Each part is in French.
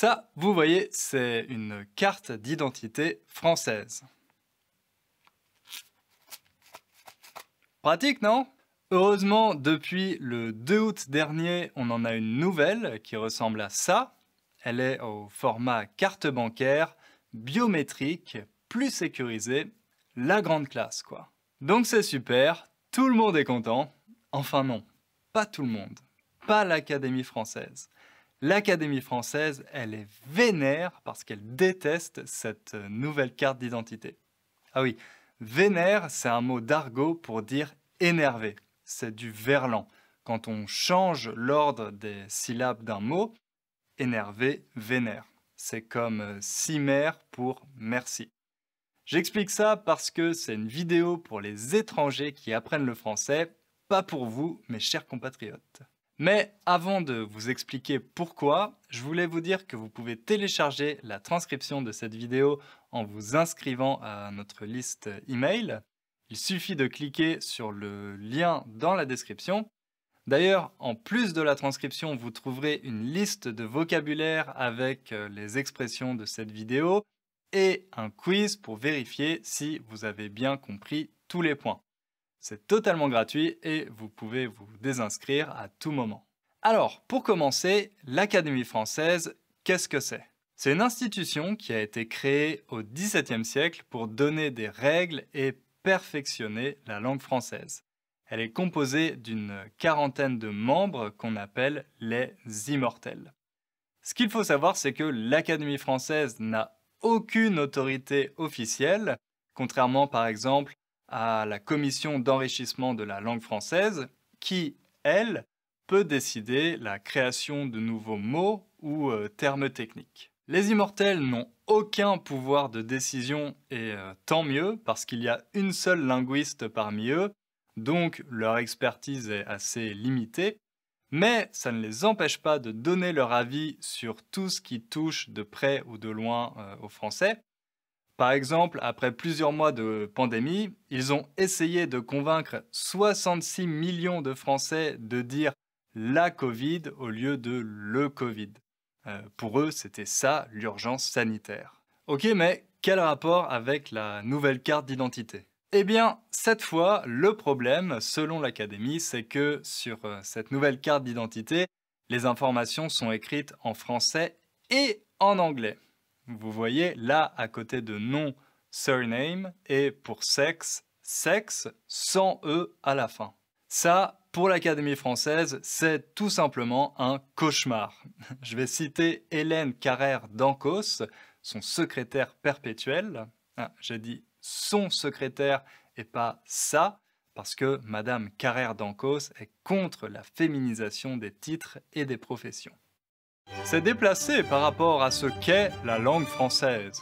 Ça, vous voyez, c'est une carte d'identité française. Pratique, non Heureusement, depuis le 2 août dernier, on en a une nouvelle qui ressemble à ça. Elle est au format carte bancaire, biométrique, plus sécurisée, la grande classe quoi. Donc c'est super, tout le monde est content. Enfin non, pas tout le monde, pas l'Académie française. L'Académie française, elle est vénère parce qu'elle déteste cette euh, nouvelle carte d'identité. Ah oui, vénère, c'est un mot d'argot pour dire énervé. C'est du verlan. Quand on change l'ordre des syllabes d'un mot, énervé, vénère. C'est comme simère euh, pour merci. J'explique ça parce que c'est une vidéo pour les étrangers qui apprennent le français, pas pour vous, mes chers compatriotes. Mais avant de vous expliquer pourquoi, je voulais vous dire que vous pouvez télécharger la transcription de cette vidéo en vous inscrivant à notre liste email. Il suffit de cliquer sur le lien dans la description. D'ailleurs, en plus de la transcription, vous trouverez une liste de vocabulaire avec euh, les expressions de cette vidéo et un quiz pour vérifier si vous avez bien compris tous les points. C'est totalement gratuit et vous pouvez vous désinscrire à tout moment. Alors, pour commencer, l'Académie française, qu'est-ce que c'est C'est une institution qui a été créée au XVIIe siècle pour donner des règles et perfectionner la langue française. Elle est composée d'une quarantaine de membres qu'on appelle les immortels. Ce qu'il faut savoir, c'est que l'Académie française n'a aucune autorité officielle, contrairement par exemple à la commission d'enrichissement de la langue française qui, elle, peut décider la création de nouveaux mots ou euh, termes techniques. Les immortels n'ont aucun pouvoir de décision et euh, tant mieux parce qu'il y a une seule linguiste parmi eux, donc leur expertise est assez limitée, mais ça ne les empêche pas de donner leur avis sur tout ce qui touche de près ou de loin au euh, aux Français, par exemple, après plusieurs mois de pandémie, ils ont essayé de convaincre 66 millions de Français de dire la Covid au lieu de le Covid. Euh, pour eux, c'était ça l'urgence sanitaire. Ok, mais quel rapport avec la nouvelle carte d'identité Eh bien, cette fois, le problème, selon l'Académie, c'est que sur euh, cette nouvelle carte d'identité, les informations sont écrites en français et en anglais. Vous voyez, là, à côté de nom, surname, et pour sexe, sexe sans E à la fin. Ça, pour l'Académie française, c'est tout simplement un cauchemar. Je vais citer Hélène Carrère d'Ancos, son secrétaire perpétuel. Ah, j'ai dit son secrétaire et pas ça, parce que Madame Carrère d'Ancos est contre la féminisation des titres et des professions. C'est déplacé par rapport à ce qu'est la langue française.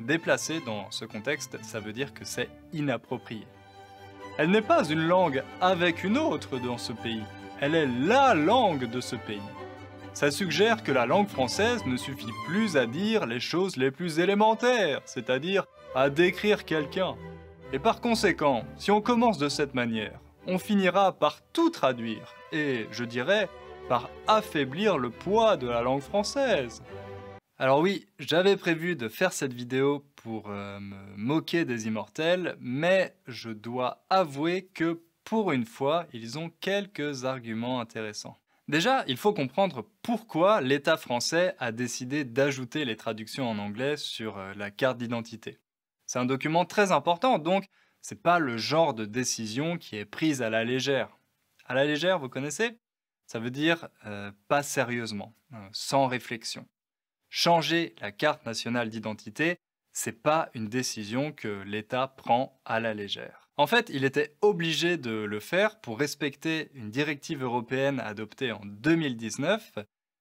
Déplacé dans ce contexte, ça veut dire que c'est inapproprié. Elle n'est pas une langue avec une autre dans ce pays, elle est LA langue de ce pays. Ça suggère que la langue française ne suffit plus à dire les choses les plus élémentaires, c'est-à-dire à décrire quelqu'un. Et par conséquent, si on commence de cette manière, on finira par tout traduire, et je dirais par affaiblir le poids de la langue française. Alors oui, j'avais prévu de faire cette vidéo pour euh, me moquer des immortels, mais je dois avouer que pour une fois, ils ont quelques arguments intéressants. Déjà, il faut comprendre pourquoi l'État français a décidé d'ajouter les traductions en anglais sur euh, la carte d'identité. C'est un document très important, donc c'est pas le genre de décision qui est prise à la légère. À la légère, vous connaissez ça veut dire euh, pas sérieusement, hein, sans réflexion. Changer la carte nationale d'identité, c'est pas une décision que l'État prend à la légère. En fait, il était obligé de le faire pour respecter une directive européenne adoptée en 2019.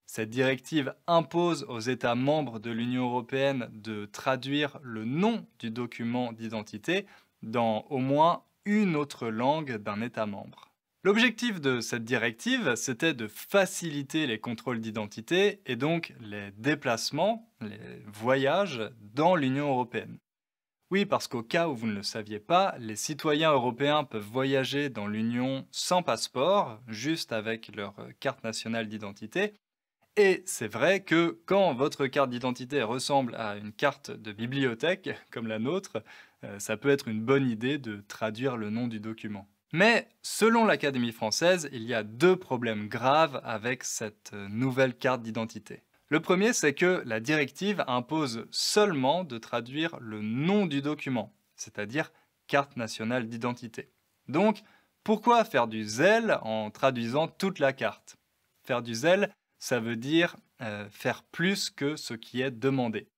Cette directive impose aux États membres de l'Union européenne de traduire le nom du document d'identité dans au moins une autre langue d'un État membre. L'objectif de cette directive, c'était de faciliter les contrôles d'identité et donc les déplacements, les voyages dans l'Union européenne. Oui, parce qu'au cas où vous ne le saviez pas, les citoyens européens peuvent voyager dans l'Union sans passeport, juste avec leur carte nationale d'identité. Et c'est vrai que quand votre carte d'identité ressemble à une carte de bibliothèque, comme la nôtre, euh, ça peut être une bonne idée de traduire le nom du document. Mais selon l'Académie française, il y a deux problèmes graves avec cette euh, nouvelle carte d'identité. Le premier, c'est que la directive impose seulement de traduire le nom du document, c'est-à-dire carte nationale d'identité. Donc, pourquoi faire du zèle en traduisant toute la carte Faire du zèle, ça veut dire euh, faire plus que ce qui est demandé.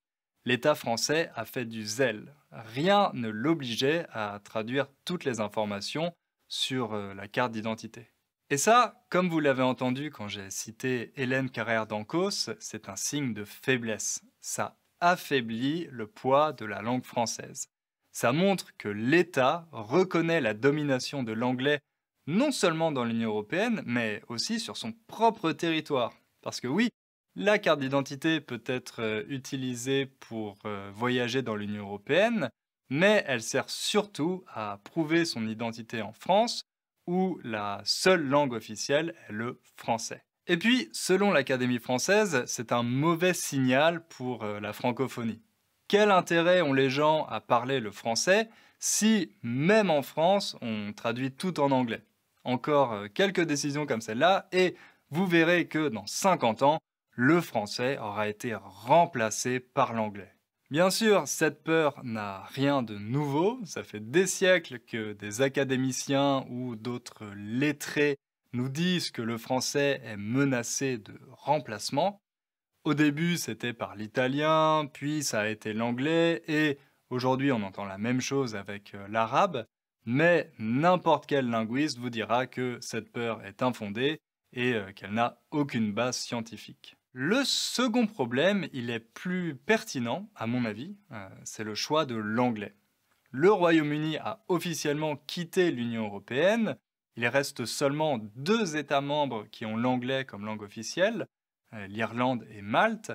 L'État français a fait du zèle. Rien ne l'obligeait à traduire toutes les informations, sur euh, la carte d'identité. Et ça, comme vous l'avez entendu quand j'ai cité Hélène Carrère d'Ancos, c'est un signe de faiblesse. Ça affaiblit le poids de la langue française. Ça montre que l'État reconnaît la domination de l'anglais non seulement dans l'Union européenne, mais aussi sur son propre territoire. Parce que oui, la carte d'identité peut être euh, utilisée pour euh, voyager dans l'Union européenne, mais elle sert surtout à prouver son identité en France, où la seule langue officielle est le français. Et puis, selon l'Académie française, c'est un mauvais signal pour euh, la francophonie. Quel intérêt ont les gens à parler le français si, même en France, on traduit tout en anglais Encore euh, quelques décisions comme celle-là, et vous verrez que dans 50 ans, le français aura été remplacé par l'anglais. Bien sûr, cette peur n'a rien de nouveau, ça fait des siècles que des académiciens ou d'autres lettrés nous disent que le français est menacé de remplacement. Au début, c'était par l'italien, puis ça a été l'anglais, et aujourd'hui on entend la même chose avec euh, l'arabe, mais n'importe quel linguiste vous dira que cette peur est infondée et euh, qu'elle n'a aucune base scientifique. Le second problème, il est plus pertinent, à mon avis, euh, c'est le choix de l'anglais. Le Royaume-Uni a officiellement quitté l'Union européenne, il reste seulement deux États membres qui ont l'anglais comme langue officielle, euh, l'Irlande et Malte,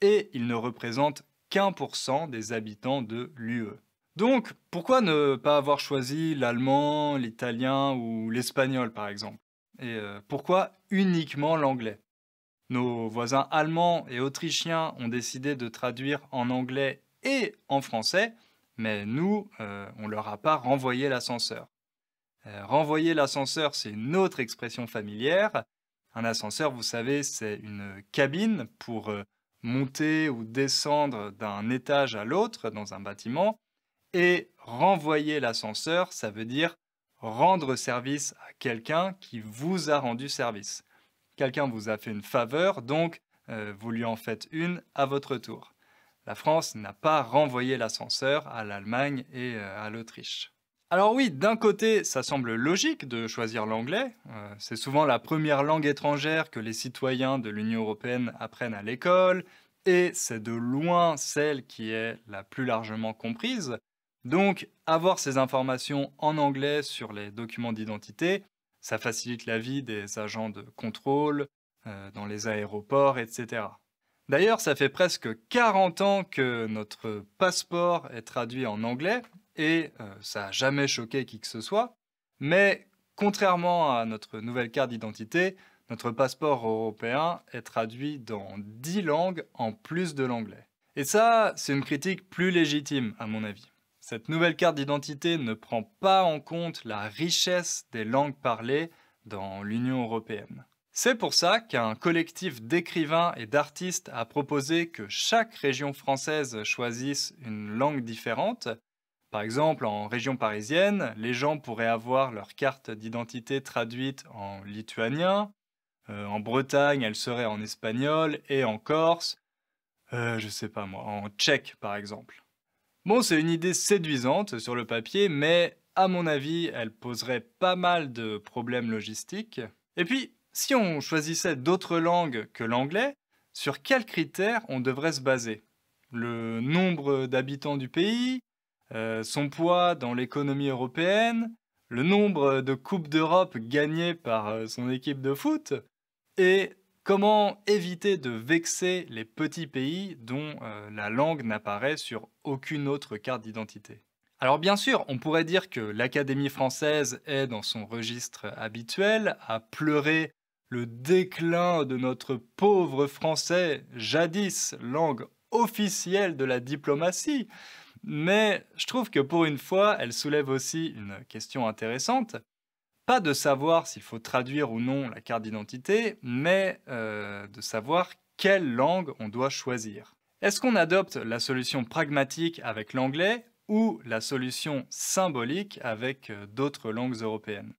et ils ne représentent qu'un pour cent des habitants de l'UE. Donc, pourquoi ne pas avoir choisi l'allemand, l'italien ou l'espagnol par exemple Et euh, pourquoi uniquement l'anglais nos voisins allemands et autrichiens ont décidé de traduire en anglais et en français, mais nous, euh, on ne leur a pas renvoyé l'ascenseur. Euh, renvoyer l'ascenseur, c'est une autre expression familière. Un ascenseur, vous savez, c'est une cabine pour euh, monter ou descendre d'un étage à l'autre dans un bâtiment. Et renvoyer l'ascenseur, ça veut dire rendre service à quelqu'un qui vous a rendu service. Quelqu'un vous a fait une faveur, donc euh, vous lui en faites une à votre tour. La France n'a pas renvoyé l'ascenseur à l'Allemagne et euh, à l'Autriche. Alors oui, d'un côté, ça semble logique de choisir l'anglais. Euh, c'est souvent la première langue étrangère que les citoyens de l'Union européenne apprennent à l'école, et c'est de loin celle qui est la plus largement comprise. Donc, avoir ces informations en anglais sur les documents d'identité, ça facilite la vie des agents de contrôle, euh, dans les aéroports, etc. D'ailleurs, ça fait presque 40 ans que notre passeport est traduit en anglais, et euh, ça n'a jamais choqué qui que ce soit, mais contrairement à notre nouvelle carte d'identité, notre passeport européen est traduit dans 10 langues en plus de l'anglais. Et ça, c'est une critique plus légitime, à mon avis. Cette nouvelle carte d'identité ne prend pas en compte la richesse des langues parlées dans l'Union européenne. C'est pour ça qu'un collectif d'écrivains et d'artistes a proposé que chaque région française choisisse une langue différente. Par exemple, en région parisienne, les gens pourraient avoir leur carte d'identité traduite en lituanien, euh, en Bretagne, elle serait en espagnol, et en Corse, euh, je sais pas moi, en tchèque par exemple. Bon, c'est une idée séduisante sur le papier, mais à mon avis, elle poserait pas mal de problèmes logistiques. Et puis, si on choisissait d'autres langues que l'anglais, sur quels critères on devrait se baser Le nombre d'habitants du pays, euh, son poids dans l'économie européenne, le nombre de Coupes d'Europe gagnées par euh, son équipe de foot, et Comment éviter de vexer les petits pays dont euh, la langue n'apparaît sur aucune autre carte d'identité alors bien sûr, on pourrait dire que l'Académie française est dans son registre habituel à pleurer le déclin de notre pauvre français, jadis langue officielle de la diplomatie, mais je trouve que pour une fois, elle soulève aussi une question intéressante pas de savoir s'il faut traduire ou non la carte d'identité, mais euh, de savoir quelle langue on doit choisir. Est-ce qu'on adopte la solution pragmatique avec l'anglais ou la solution symbolique avec euh, d'autres langues européennes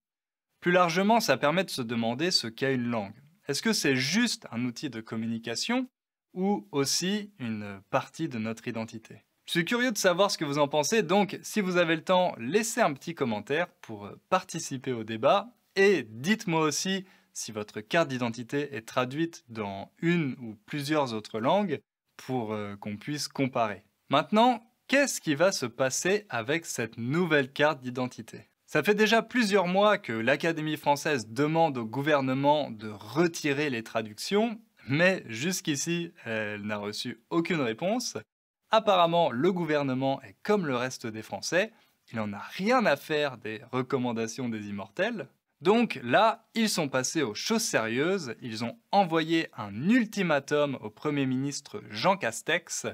Plus largement, ça permet de se demander ce qu'est une langue. Est-ce que c'est juste un outil de communication ou aussi une euh, partie de notre identité je suis curieux de savoir ce que vous en pensez, donc si vous avez le temps, laissez un petit commentaire pour euh, participer au débat et dites-moi aussi si votre carte d'identité est traduite dans une ou plusieurs autres langues pour euh, qu'on puisse comparer. Maintenant, qu'est-ce qui va se passer avec cette nouvelle carte d'identité ça fait déjà plusieurs mois que l'Académie française demande au gouvernement de retirer les traductions, mais jusqu'ici, elle n'a reçu aucune réponse. Apparemment, le gouvernement est comme le reste des Français, il n'en a rien à faire des recommandations des immortels. Donc là, ils sont passés aux choses sérieuses, ils ont envoyé un ultimatum au Premier ministre Jean Castex.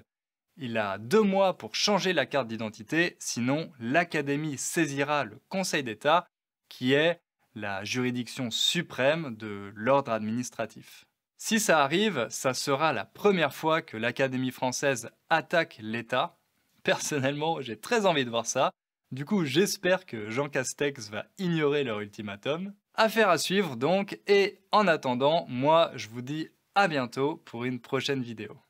Il a deux mois pour changer la carte d'identité, sinon l'Académie saisira le Conseil d'État, qui est la juridiction suprême de l'ordre administratif. Si ça arrive, ça sera la première fois que l'Académie française attaque l'État. Personnellement, j'ai très envie de voir ça. Du coup, j'espère que Jean Castex va ignorer leur ultimatum. Affaire à suivre donc, et en attendant, moi je vous dis à bientôt pour une prochaine vidéo.